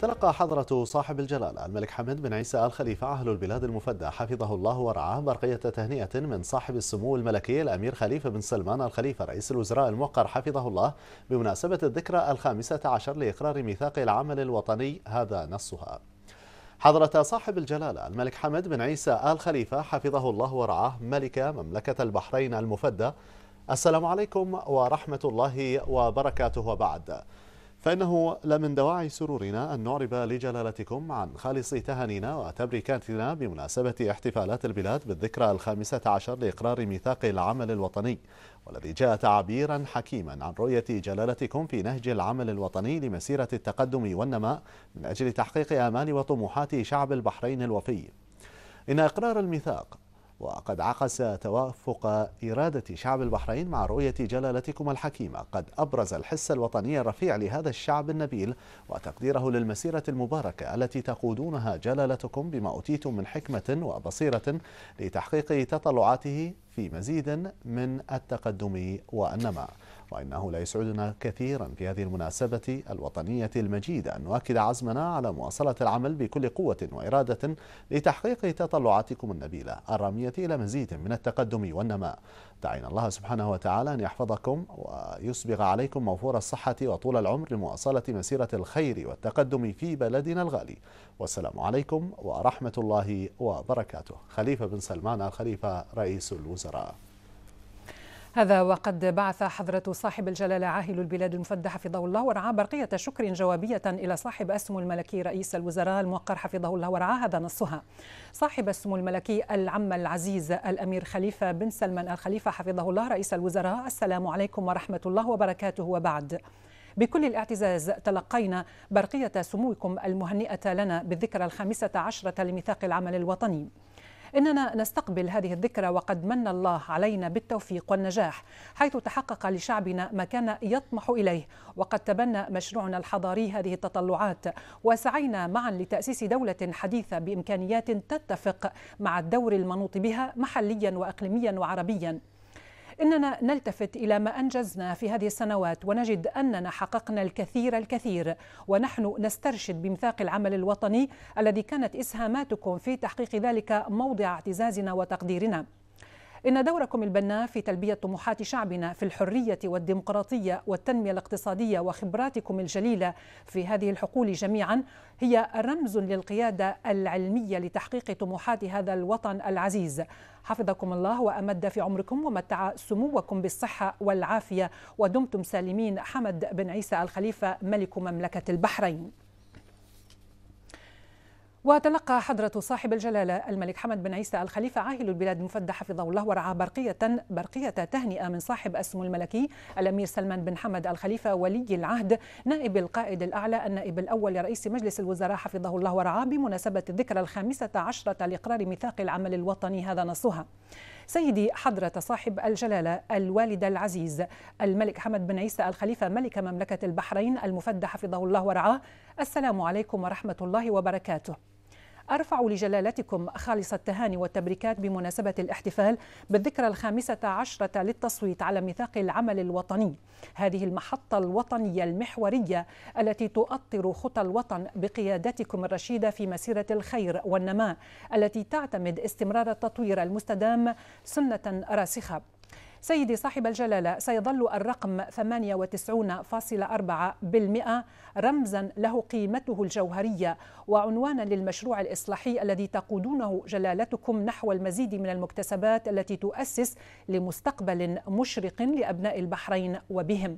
تلقى حضرة صاحب الجلالة الملك حمد بن عيسى آل خليفة أهل البلاد المفدى حفظه الله ورعاه برقية تهنئة من صاحب السمو الملكي الأمير خليفة بن سلمان الخليفة رئيس الوزراء الموقر حفظه الله بمناسبة الذكرى الخامسة عشر لإقرار ميثاق العمل الوطني هذا نصها حضرة صاحب الجلالة الملك حمد بن عيسى آل خليفة حفظه الله ورعاه ملك مملكة البحرين المفدى السلام عليكم ورحمة الله وبركاته وبعد فإنه لمن دواعي سرورنا أن نعرب لجلالتكم عن خالص تهانينا وتبريكاتنا بمناسبة احتفالات البلاد بالذكرى الخامسة عشر لإقرار ميثاق العمل الوطني والذي جاء تعبيرا حكيما عن رؤية جلالتكم في نهج العمل الوطني لمسيرة التقدم والنماء من أجل تحقيق آمال وطموحات شعب البحرين الوفي إن إقرار الميثاق وقد عكس توافق إرادة شعب البحرين مع رؤية جلالتكم الحكيمة قد أبرز الحس الوطني الرفيع لهذا الشعب النبيل وتقديره للمسيرة المباركة التي تقودونها جلالتكم بما أوتيتم من حكمة وبصيرة لتحقيق تطلعاته في مزيد من التقدم والنماء وإنه لا يسعدنا كثيرا في هذه المناسبة الوطنية المجيدة أن نؤكد عزمنا على مواصلة العمل بكل قوة وإرادة لتحقيق تطلعاتكم النبيلة الرامية إلى مزيد من التقدم والنماء دعينا الله سبحانه وتعالى أن يحفظكم ويسبغ عليكم موفور الصحة وطول العمر لمواصلة مسيرة الخير والتقدم في بلدنا الغالي والسلام عليكم ورحمة الله وبركاته خليفة بن سلمان الخليفة رئيس الوزراء هذا وقد بعث حضرة صاحب الجلالة عاهل البلاد المفدى حفظه الله ورعاه برقية شكر جوابية إلى صاحب السمو الملكي رئيس الوزراء الموقر حفظه الله ورعاه هذا نصها صاحب السمو الملكي العم العزيز الأمير خليفة بن سلمان الخليفة حفظه الله رئيس الوزراء السلام عليكم ورحمة الله وبركاته وبعد بكل الاعتزاز تلقينا برقية سموكم المهنئة لنا بالذكرى الخامسة عشرة لميثاق العمل الوطني إننا نستقبل هذه الذكرى وقد من الله علينا بالتوفيق والنجاح حيث تحقق لشعبنا ما كان يطمح إليه وقد تبنى مشروعنا الحضاري هذه التطلعات وسعينا معا لتأسيس دولة حديثة بإمكانيات تتفق مع الدور المنوط بها محليا وإقليميا وعربيا إننا نلتفت إلى ما أنجزنا في هذه السنوات ونجد أننا حققنا الكثير الكثير ونحن نسترشد بميثاق العمل الوطني الذي كانت إسهاماتكم في تحقيق ذلك موضع اعتزازنا وتقديرنا إن دوركم البناء في تلبية طموحات شعبنا في الحرية والديمقراطية والتنمية الاقتصادية وخبراتكم الجليلة في هذه الحقول جميعا هي رمز للقيادة العلمية لتحقيق طموحات هذا الوطن العزيز حفظكم الله وأمد في عمركم ومتع سموكم بالصحة والعافية ودمتم سالمين حمد بن عيسى الخليفة ملك مملكة البحرين وتلقى حضرة صاحب الجلالة الملك حمد بن عيسى الخليفة عاهل البلاد المفدى حفظه الله ورعاه برقية برقية تهنئة من صاحب السمو الملكي الأمير سلمان بن حمد الخليفة ولي العهد نائب القائد الأعلى النائب الأول لرئيس مجلس الوزراء حفظه الله ورعاه بمناسبة الذكرى الخامسة عشرة لإقرار ميثاق العمل الوطني هذا نصها. سيدي حضرة صاحب الجلالة الوالد العزيز الملك حمد بن عيسى الخليفة ملك مملكة البحرين المفدى حفظه الله ورعاه السلام عليكم ورحمة الله وبركاته أرفع لجلالتكم خالص التهاني والتبريكات بمناسبة الاحتفال بالذكرى الخامسة عشرة للتصويت على ميثاق العمل الوطني هذه المحطة الوطنية المحورية التي تؤطر خطى الوطن بقيادتكم الرشيدة في مسيرة الخير والنماء التي تعتمد استمرار التطوير المستدام سنة راسخة سيدي صاحب الجلالة سيظل الرقم 98.4% رمزا له قيمته الجوهرية وعنوانا للمشروع الإصلاحي الذي تقودونه جلالتكم نحو المزيد من المكتسبات التي تؤسس لمستقبل مشرق لأبناء البحرين وبهم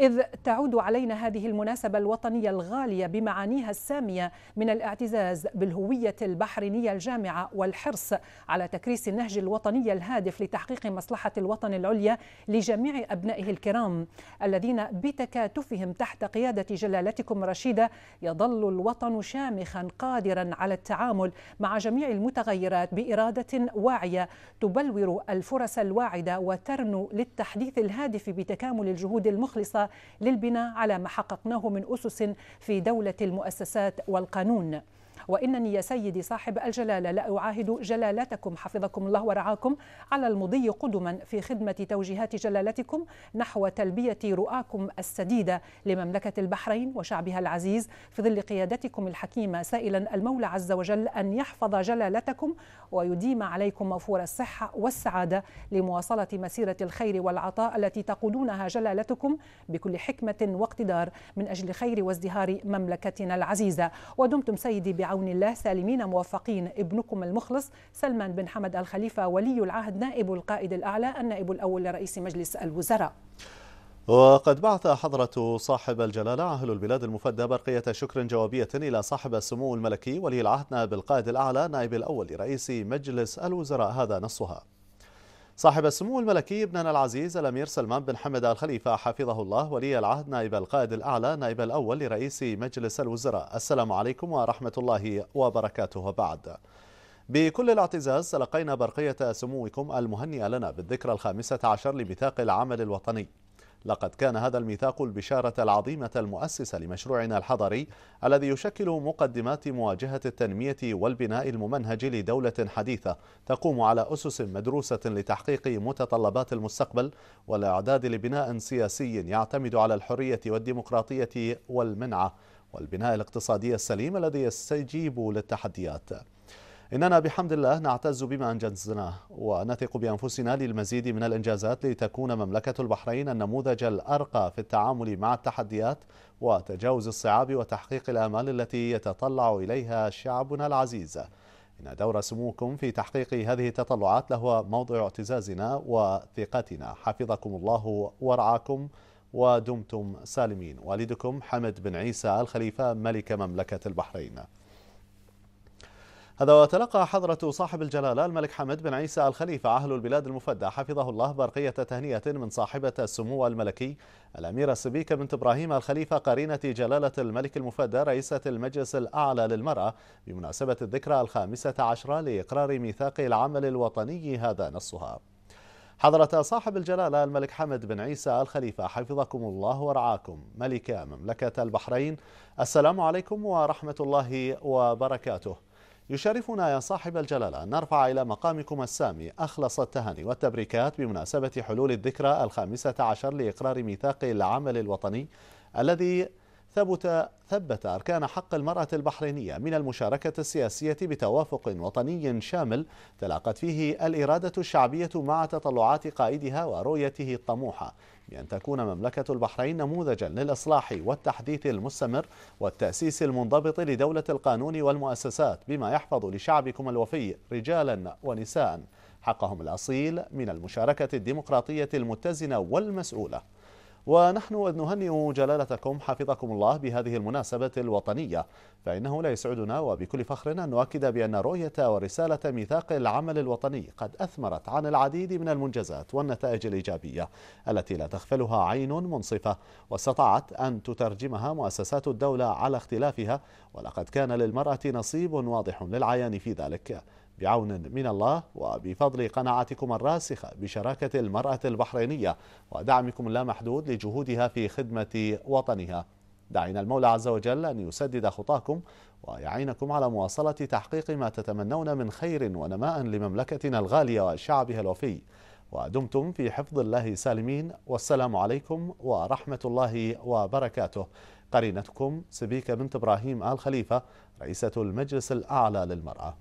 إذ تعود علينا هذه المناسبة الوطنية الغالية بمعانيها السامية من الاعتزاز بالهوية البحرينية الجامعة والحرص على تكريس النهج الوطني الهادف لتحقيق مصلحة الوطن العليا لجميع أبنائه الكرام الذين بتكاتفهم تحت قيادة جلالتكم رشيدة يظل الوطن شامخا قادرا على التعامل مع جميع المتغيرات بإرادة واعية تبلور الفرص الواعدة وترنو للتحديث الهادف بتكامل الجهود المخلصة للبناء على ما حققناه من أسس في دولة المؤسسات والقانون وإنني يا سيدي صاحب الجلالة لا أعاهد جلالتكم حفظكم الله ورعاكم على المضي قدما في خدمة توجيهات جلالتكم نحو تلبية رؤاكم السديدة لمملكة البحرين وشعبها العزيز في ظل قيادتكم الحكيمة سائلا المولى عز وجل أن يحفظ جلالتكم ويديم عليكم موفور الصحة والسعادة لمواصلة مسيرة الخير والعطاء التي تقودونها جلالتكم بكل حكمة واقتدار من أجل خير وازدهار مملكتنا العزيزة ودمتم سيدي بعون الله سالمين موفقين ابنكم المخلص سلمان بن حمد الخليفة ولي العهد نائب القائد الأعلى النائب الأول لرئيس مجلس الوزراء وقد بعث حضرة صاحب الجلالة أهل البلاد المفدى برقية شكر جوابية إلى صاحب السمو الملكي ولي العهد نائب القائد الأعلى نائب الأول لرئيس مجلس الوزراء هذا نصها صاحب السمو الملكي ابننا العزيز الأمير سلمان بن حمد الخليفة حفظه الله ولي العهد نائب القائد الأعلى نائب الأول لرئيس مجلس الوزراء السلام عليكم ورحمة الله وبركاته بعد بكل الاعتزاز تلقينا برقية سموكم المهنئة لنا بالذكرى الخامسة عشر لميثاق العمل الوطني لقد كان هذا الميثاق البشارة العظيمة المؤسسة لمشروعنا الحضري الذي يشكل مقدمات مواجهة التنمية والبناء الممنهج لدولة حديثة تقوم على أسس مدروسة لتحقيق متطلبات المستقبل والإعداد لبناء سياسي يعتمد على الحرية والديمقراطية والمنعة والبناء الاقتصادي السليم الذي يستجيب للتحديات إننا بحمد الله نعتز بما أنجزناه ونثق بأنفسنا للمزيد من الإنجازات لتكون مملكة البحرين النموذج الأرقى في التعامل مع التحديات وتجاوز الصعاب وتحقيق الآمال التي يتطلع إليها شعبنا العزيز إن دور سموكم في تحقيق هذه التطلعات لهو موضع اعتزازنا وثقتنا حفظكم الله ورعاكم ودمتم سالمين والدكم حمد بن عيسى الخليفة ملك مملكة البحرين هذا وتلقى حضرة صاحب الجلالة الملك حمد بن عيسى الخليفة أهل البلاد المفدى حفظه الله برقية تهنئة من صاحبة السمو الملكي الأميرة سبيكة بنت إبراهيم الخليفة قرينة جلالة الملك المفدى رئيسة المجلس الأعلى للمرأة بمناسبة الذكرى الخامسة عشرة لإقرار ميثاق العمل الوطني هذا نصها حضرة صاحب الجلالة الملك حمد بن عيسى الخليفة حفظكم الله ورعاكم ملك مملكة البحرين السلام عليكم ورحمة الله وبركاته يشرفنا يا صاحب الجلالة أن نرفع إلى مقامكم السامي أخلص التهاني والتبريكات بمناسبة حلول الذكرى الخامسة عشر لإقرار ميثاق العمل الوطني الذي ثبت ثبت أركان حق المرأة البحرينية من المشاركة السياسية بتوافق وطني شامل تلاقت فيه الإرادة الشعبية مع تطلعات قائدها ورؤيته الطموحة بأن تكون مملكة البحرين نموذجا للإصلاح والتحديث المستمر والتأسيس المنضبط لدولة القانون والمؤسسات بما يحفظ لشعبكم الوفي رجالا ونساء حقهم الأصيل من المشاركة الديمقراطية المتزنة والمسؤولة ونحن إذ نهنئ جلالتكم حفظكم الله بهذه المناسبة الوطنية فإنه لا يسعدنا وبكل فخر أن نؤكد بأن رؤية ورسالة ميثاق العمل الوطني قد أثمرت عن العديد من المنجزات والنتائج الإيجابية التي لا تغفلها عين منصفة واستطاعت أن تترجمها مؤسسات الدولة على اختلافها ولقد كان للمرأة نصيب واضح للعيان في ذلك بعون من الله وبفضل قناعتكم الراسخة بشراكة المرأة البحرينية ودعمكم اللامحدود لجهودها في خدمة وطنها دعينا المولى عز وجل أن يسدد خطاكم ويعينكم على مواصلة تحقيق ما تتمنون من خير ونماء لمملكتنا الغالية وشعبها الوفي ودمتم في حفظ الله سالمين والسلام عليكم ورحمة الله وبركاته قرينتكم سبيكة بنت إبراهيم آل خليفة رئيسة المجلس الأعلى للمرأة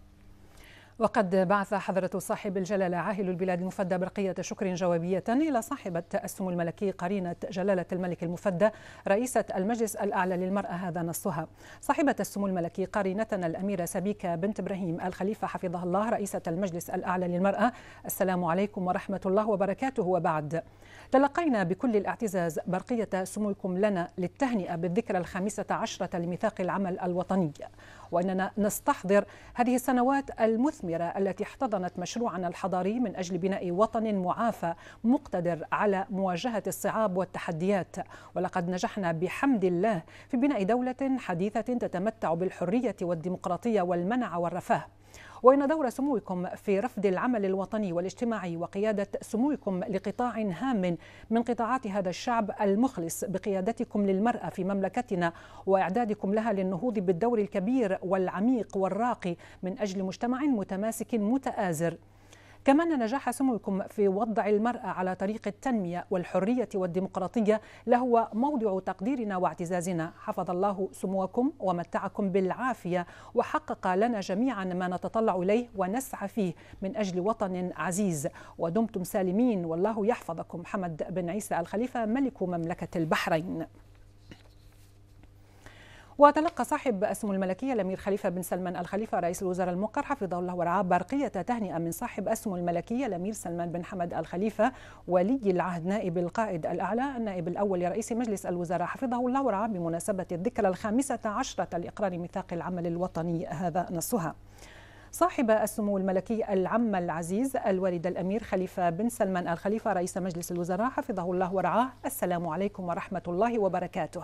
وقد بعث حضرة صاحب الجلالة عاهل البلاد المفدى برقية شكر جوابية إلى صاحبة السمو الملكي قرينة جلالة الملك المفدى رئيسة المجلس الأعلى للمرأة هذا نصها صاحبة السمو الملكي قرينتنا الأميرة سبيكة بنت إبراهيم الخليفة حفظها الله رئيسة المجلس الأعلى للمرأة السلام عليكم ورحمة الله وبركاته وبعد تلقينا بكل الاعتزاز برقية سموكم لنا للتهنئة بالذكرى الخامسة عشرة لميثاق العمل الوطني وأننا نستحضر هذه السنوات المثمرة التي احتضنت مشروعنا الحضاري من أجل بناء وطن معافى مقتدر على مواجهة الصعاب والتحديات ولقد نجحنا بحمد الله في بناء دولة حديثة تتمتع بالحرية والديمقراطية والمنع والرفاه وإن دور سموكم في رفض العمل الوطني والاجتماعي وقيادة سموكم لقطاع هام من قطاعات هذا الشعب المخلص بقيادتكم للمرأة في مملكتنا وإعدادكم لها للنهوض بالدور الكبير والعميق والراقي من أجل مجتمع متماسك متآزر كما أن نجاح سموكم في وضع المرأة على طريق التنمية والحرية والديمقراطية لهو موضع تقديرنا واعتزازنا حفظ الله سموكم ومتعكم بالعافية وحقق لنا جميعا ما نتطلع إليه ونسعى فيه من أجل وطن عزيز ودمتم سالمين والله يحفظكم حمد بن عيسى الخليفة ملك مملكة البحرين وتلقى صاحب السمو الملكيه الامير خليفه بن سلمان الخليفه رئيس الوزراء المقر حفظه الله ورعاه برقيه تهنئه من صاحب السمو الملكيه الامير سلمان بن حمد الخليفه ولي العهد نائب القائد الاعلى النائب الاول لرئيس مجلس الوزراء حفظه الله ورعاه بمناسبه الذكرى الخامسه عشره لاقرار ميثاق العمل الوطني هذا نصها. صاحب السمو الملكي العم العزيز الوالد الأمير خليفة بن سلمان الخليفة رئيس مجلس الوزراء حفظه الله ورعاه السلام عليكم ورحمة الله وبركاته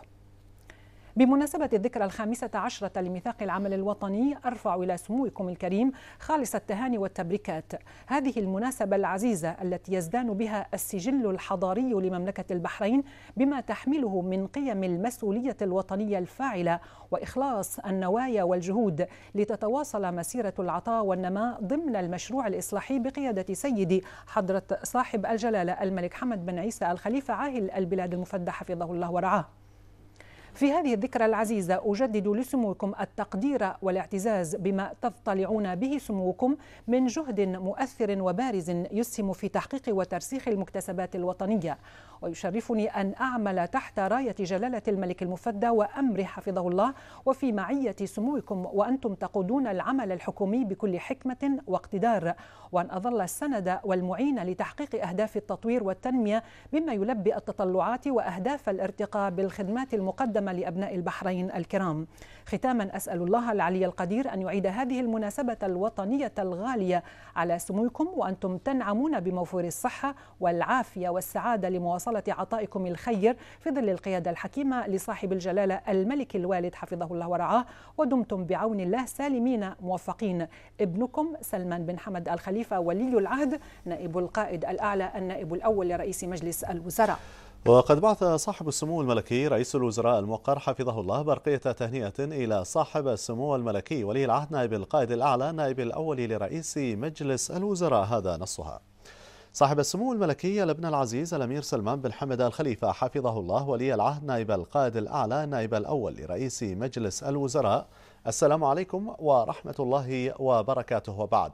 بمناسبة الذكرى الخامسة عشرة لميثاق العمل الوطني أرفع إلى سموكم الكريم خالص التهاني والتبريكات هذه المناسبة العزيزة التي يزدان بها السجل الحضاري لمملكة البحرين بما تحمله من قيم المسؤولية الوطنية الفاعلة وإخلاص النوايا والجهود لتتواصل مسيرة العطاء والنماء ضمن المشروع الإصلاحي بقيادة سيدي حضرة صاحب الجلالة الملك حمد بن عيسى الخليفة عاهل البلاد المفدى حفظه الله ورعاه في هذه الذكرى العزيزة أجدد لسموكم التقدير والاعتزاز بما تطلعون به سموكم من جهد مؤثر وبارز يسهم في تحقيق وترسيخ المكتسبات الوطنية ويشرفني أن أعمل تحت راية جلالة الملك المفدى وأمر حفظه الله وفي معية سموكم وأنتم تقودون العمل الحكومي بكل حكمة واقتدار وأن أظل السند والمعين لتحقيق أهداف التطوير والتنمية مما يلبي التطلعات وأهداف الارتقاء بالخدمات المقدمة المقدمة لأبناء البحرين الكرام ختاما أسأل الله العلي القدير أن يعيد هذه المناسبة الوطنية الغالية على سموكم وأنتم تنعمون بموفور الصحة والعافية والسعادة لمواصلة عطائكم الخير في ظل القيادة الحكيمة لصاحب الجلالة الملك الوالد حفظه الله ورعاه ودمتم بعون الله سالمين موفقين ابنكم سلمان بن حمد الخليفة ولي العهد نائب القائد الأعلى النائب الأول لرئيس مجلس الوزراء وقد بعث صاحب السمو الملكي رئيس الوزراء الموقر حفظه الله برقية تهنئة إلى صاحب السمو الملكي ولي العهد نائب القائد الأعلى نائب الأول لرئيس مجلس الوزراء هذا نصها صاحب السمو الملكي الابن العزيز الأمير سلمان بن حمد الخليفة حفظه الله ولي العهد نائب القائد الأعلى نائب الأول لرئيس مجلس الوزراء السلام عليكم ورحمة الله وبركاته وبعد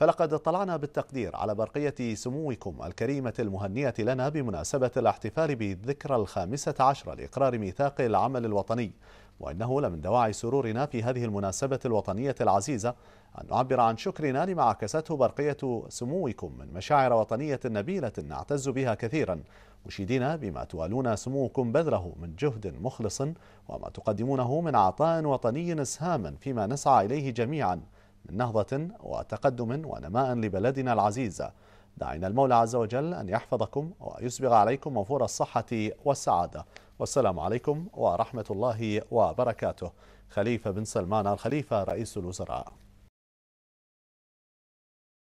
فلقد اطلعنا بالتقدير على برقية سموكم الكريمة المهنية لنا بمناسبة الاحتفال بالذكرى الخامسة عشرة لإقرار ميثاق العمل الوطني وإنه لمن دواعي سرورنا في هذه المناسبة الوطنية العزيزة أن نعبر عن شكرنا لما عكسته برقية سموكم من مشاعر وطنية نبيلة نعتز بها كثيرا مشيدين بما توالون سموكم بذله من جهد مخلص وما تقدمونه من عطاء وطني سهاما فيما نسعى إليه جميعا من نهضة وتقدم ونماء لبلدنا العزيزة دعينا المولى عز وجل أن يحفظكم ويسبغ عليكم موفور الصحة والسعادة والسلام عليكم ورحمة الله وبركاته خليفة بن سلمان الخليفة رئيس الوزراء